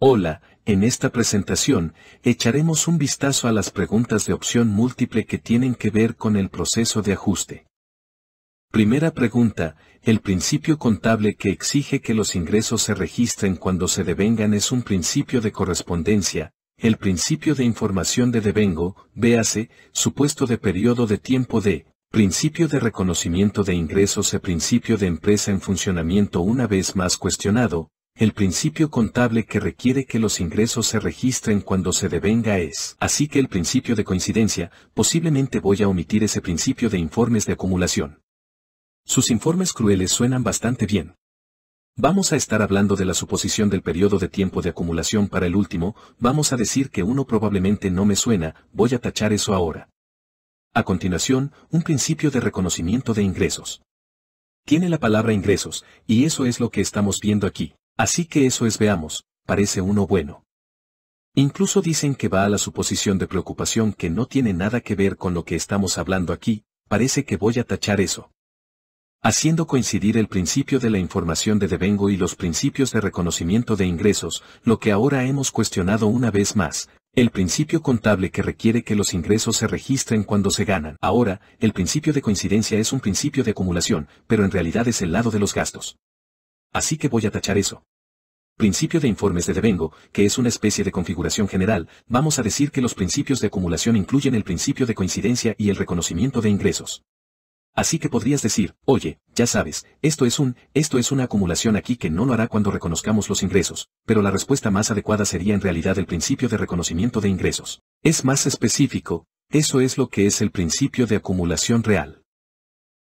Hola, en esta presentación, echaremos un vistazo a las preguntas de opción múltiple que tienen que ver con el proceso de ajuste. Primera pregunta, el principio contable que exige que los ingresos se registren cuando se devengan es un principio de correspondencia, el principio de información de devengo, véase, supuesto de periodo de tiempo de, principio de reconocimiento de ingresos e principio de empresa en funcionamiento una vez más cuestionado, el principio contable que requiere que los ingresos se registren cuando se devenga es. Así que el principio de coincidencia, posiblemente voy a omitir ese principio de informes de acumulación. Sus informes crueles suenan bastante bien. Vamos a estar hablando de la suposición del periodo de tiempo de acumulación para el último, vamos a decir que uno probablemente no me suena, voy a tachar eso ahora. A continuación, un principio de reconocimiento de ingresos. Tiene la palabra ingresos, y eso es lo que estamos viendo aquí. Así que eso es veamos, parece uno bueno. Incluso dicen que va a la suposición de preocupación que no tiene nada que ver con lo que estamos hablando aquí, parece que voy a tachar eso. Haciendo coincidir el principio de la información de devengo y los principios de reconocimiento de ingresos, lo que ahora hemos cuestionado una vez más, el principio contable que requiere que los ingresos se registren cuando se ganan. Ahora, el principio de coincidencia es un principio de acumulación, pero en realidad es el lado de los gastos así que voy a tachar eso. Principio de informes de devengo, que es una especie de configuración general, vamos a decir que los principios de acumulación incluyen el principio de coincidencia y el reconocimiento de ingresos. Así que podrías decir, oye, ya sabes, esto es un, esto es una acumulación aquí que no lo hará cuando reconozcamos los ingresos, pero la respuesta más adecuada sería en realidad el principio de reconocimiento de ingresos. Es más específico, eso es lo que es el principio de acumulación real.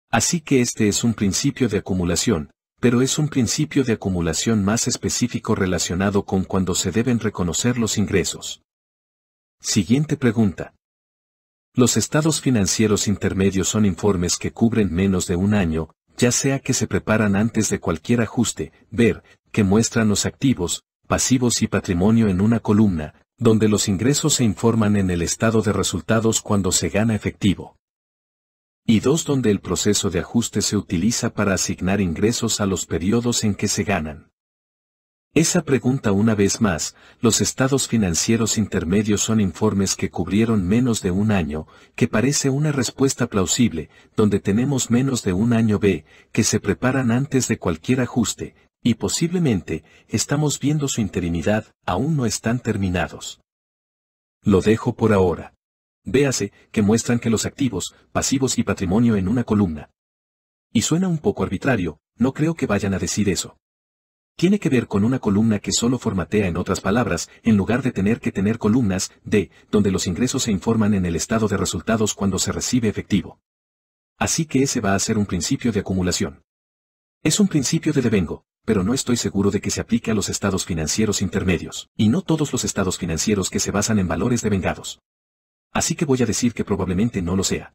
Así que este es un principio de acumulación, pero es un principio de acumulación más específico relacionado con cuando se deben reconocer los ingresos. Siguiente pregunta. Los estados financieros intermedios son informes que cubren menos de un año, ya sea que se preparan antes de cualquier ajuste, ver, que muestran los activos, pasivos y patrimonio en una columna, donde los ingresos se informan en el estado de resultados cuando se gana efectivo y dos donde el proceso de ajuste se utiliza para asignar ingresos a los periodos en que se ganan. Esa pregunta una vez más, los estados financieros intermedios son informes que cubrieron menos de un año, que parece una respuesta plausible, donde tenemos menos de un año B, que se preparan antes de cualquier ajuste, y posiblemente, estamos viendo su interinidad, aún no están terminados. Lo dejo por ahora véase, que muestran que los activos, pasivos y patrimonio en una columna. Y suena un poco arbitrario, no creo que vayan a decir eso. Tiene que ver con una columna que solo formatea en otras palabras, en lugar de tener que tener columnas, d, donde los ingresos se informan en el estado de resultados cuando se recibe efectivo. Así que ese va a ser un principio de acumulación. Es un principio de devengo, pero no estoy seguro de que se aplique a los estados financieros intermedios, y no todos los estados financieros que se basan en valores devengados. Así que voy a decir que probablemente no lo sea.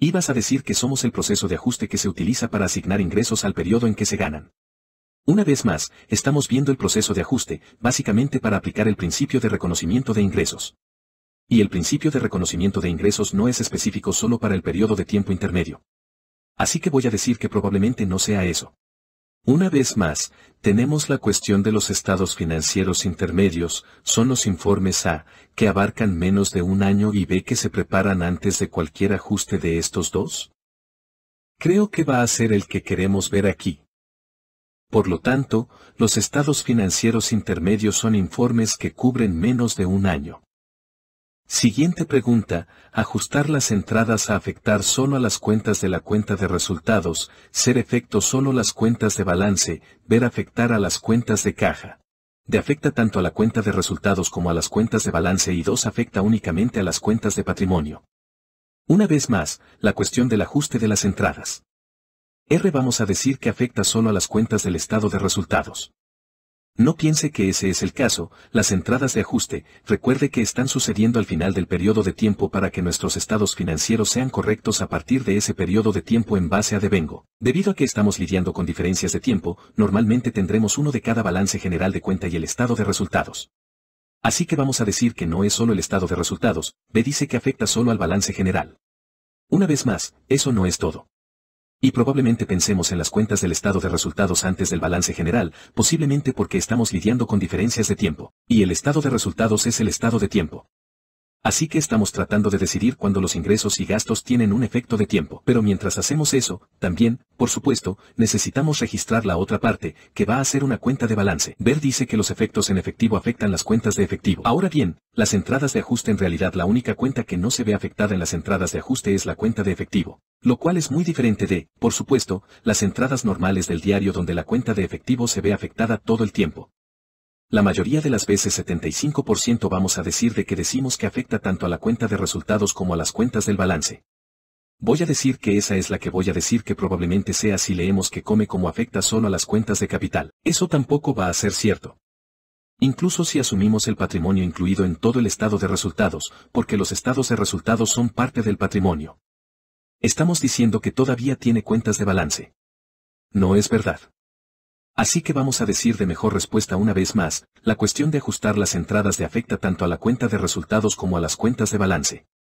Ibas a decir que somos el proceso de ajuste que se utiliza para asignar ingresos al periodo en que se ganan. Una vez más, estamos viendo el proceso de ajuste, básicamente para aplicar el principio de reconocimiento de ingresos. Y el principio de reconocimiento de ingresos no es específico solo para el periodo de tiempo intermedio. Así que voy a decir que probablemente no sea eso. Una vez más, tenemos la cuestión de los estados financieros intermedios, son los informes A, que abarcan menos de un año y B que se preparan antes de cualquier ajuste de estos dos. Creo que va a ser el que queremos ver aquí. Por lo tanto, los estados financieros intermedios son informes que cubren menos de un año. Siguiente pregunta, ajustar las entradas a afectar solo a las cuentas de la cuenta de resultados, ser efecto solo las cuentas de balance, ver afectar a las cuentas de caja. De afecta tanto a la cuenta de resultados como a las cuentas de balance y dos afecta únicamente a las cuentas de patrimonio. Una vez más, la cuestión del ajuste de las entradas. R vamos a decir que afecta solo a las cuentas del estado de resultados. No piense que ese es el caso, las entradas de ajuste, recuerde que están sucediendo al final del periodo de tiempo para que nuestros estados financieros sean correctos a partir de ese periodo de tiempo en base a devengo. Debido a que estamos lidiando con diferencias de tiempo, normalmente tendremos uno de cada balance general de cuenta y el estado de resultados. Así que vamos a decir que no es solo el estado de resultados, B dice que afecta solo al balance general. Una vez más, eso no es todo. Y probablemente pensemos en las cuentas del estado de resultados antes del balance general, posiblemente porque estamos lidiando con diferencias de tiempo. Y el estado de resultados es el estado de tiempo. Así que estamos tratando de decidir cuándo los ingresos y gastos tienen un efecto de tiempo. Pero mientras hacemos eso, también, por supuesto, necesitamos registrar la otra parte, que va a ser una cuenta de balance. Ver dice que los efectos en efectivo afectan las cuentas de efectivo. Ahora bien, las entradas de ajuste en realidad la única cuenta que no se ve afectada en las entradas de ajuste es la cuenta de efectivo. Lo cual es muy diferente de, por supuesto, las entradas normales del diario donde la cuenta de efectivo se ve afectada todo el tiempo. La mayoría de las veces 75% vamos a decir de que decimos que afecta tanto a la cuenta de resultados como a las cuentas del balance. Voy a decir que esa es la que voy a decir que probablemente sea si leemos que come como afecta solo a las cuentas de capital. Eso tampoco va a ser cierto. Incluso si asumimos el patrimonio incluido en todo el estado de resultados, porque los estados de resultados son parte del patrimonio. Estamos diciendo que todavía tiene cuentas de balance. No es verdad. Así que vamos a decir de mejor respuesta una vez más, la cuestión de ajustar las entradas de afecta tanto a la cuenta de resultados como a las cuentas de balance.